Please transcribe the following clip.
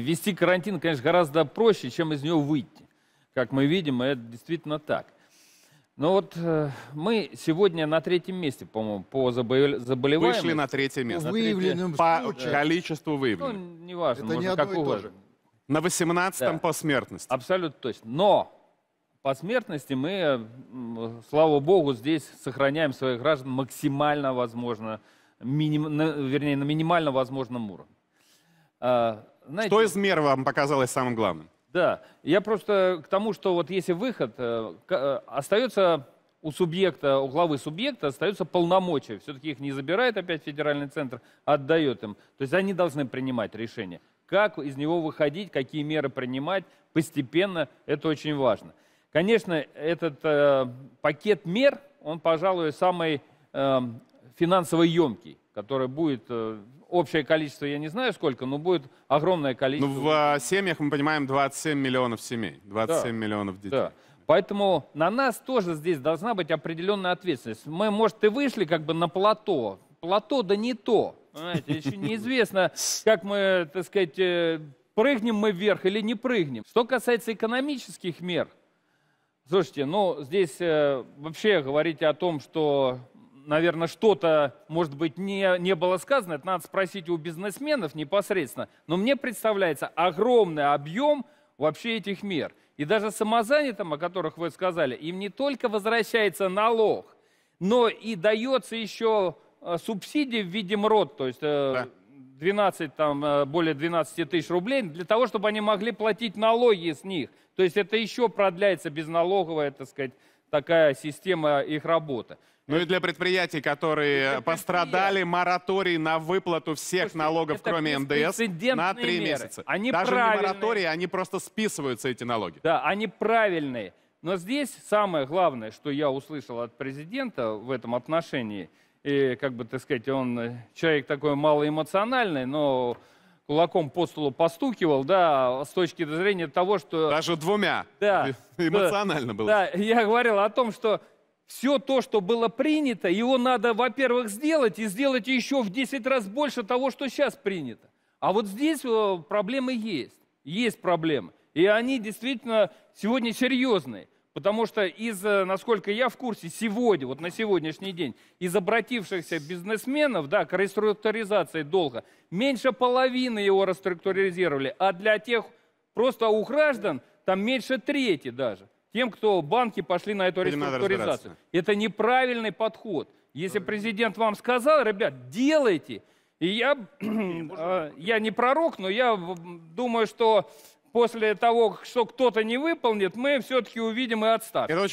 Вести карантин, конечно, гораздо проще, чем из него выйти. Как мы видим, это действительно так. Но вот э, мы сегодня на третьем месте, по-моему, по заболеваемости Вышли на третье место. Выявленным по случае. количеству ну, выявленных. Ну, неважно, это можно не одно Же. На 18-м да. по смертности. Абсолютно точно. Но по смертности мы, слава богу, здесь сохраняем своих граждан максимально возможно, миним, на, вернее, на минимально возможном уровне. А, знаете, что из мер вам показалось самым главным? Да, я просто к тому, что вот если выход, э, э, остается у субъекта, у главы субъекта остаются полномочия. Все-таки их не забирает опять федеральный центр, а отдает им. То есть они должны принимать решение. Как из него выходить, какие меры принимать постепенно, это очень важно. Конечно, этот э, пакет мер, он, пожалуй, самый э, финансово емкий, который будет э, общее количество я не знаю сколько, но будет огромное ну, количество. Ну, в э, семьях, мы понимаем, 27 миллионов семей, 27 да. миллионов детей. Да. Поэтому на нас тоже здесь должна быть определенная ответственность. Мы, может, и вышли как бы на плато. Плато да не то. Понимаете, еще неизвестно, как мы, так сказать, э, прыгнем мы вверх или не прыгнем. Что касается экономических мер, слушайте, ну здесь э, вообще говорить о том, что наверное, что-то, может быть, не, не было сказано, это надо спросить у бизнесменов непосредственно. Но мне представляется огромный объем вообще этих мер. И даже самозанятым, о которых вы сказали, им не только возвращается налог, но и дается еще э, субсидия в виде МРОД, то есть 12, э, там, э, более 12 тысяч рублей, для того, чтобы они могли платить налоги с них. То есть это еще продляется безналоговое, так сказать, такая система их работы. Ну и для предприятий, которые это пострадали, мораторий на выплату всех Слушайте, налогов, кроме НДС, на три месяца. Они Даже правильные. не мораторий, они просто списываются, эти налоги. Да, они правильные. Но здесь самое главное, что я услышал от президента в этом отношении, и, как бы, так сказать, он человек такой малоэмоциональный, но кулаком по столу постукивал, да, с точки зрения того, что... Даже двумя. Да. Эмоционально да, было. Да, я говорил о том, что все то, что было принято, его надо, во-первых, сделать, и сделать еще в 10 раз больше того, что сейчас принято. А вот здесь э, проблемы есть. Есть проблемы. И они действительно сегодня серьезные. Потому что из, э, насколько я в курсе, сегодня, вот на сегодняшний день, из обратившихся бизнесменов да, к реструктуризации долга, меньше половины его реструктуризировали, а для тех, просто у граждан, там меньше трети даже. Тем, кто банки пошли на эту реструктуризацию. Это неправильный подход. Если президент вам сказал, ребят, делайте. И я, а, я не пророк, но я думаю, что после того, что кто-то не выполнит, мы все-таки увидим и отставки.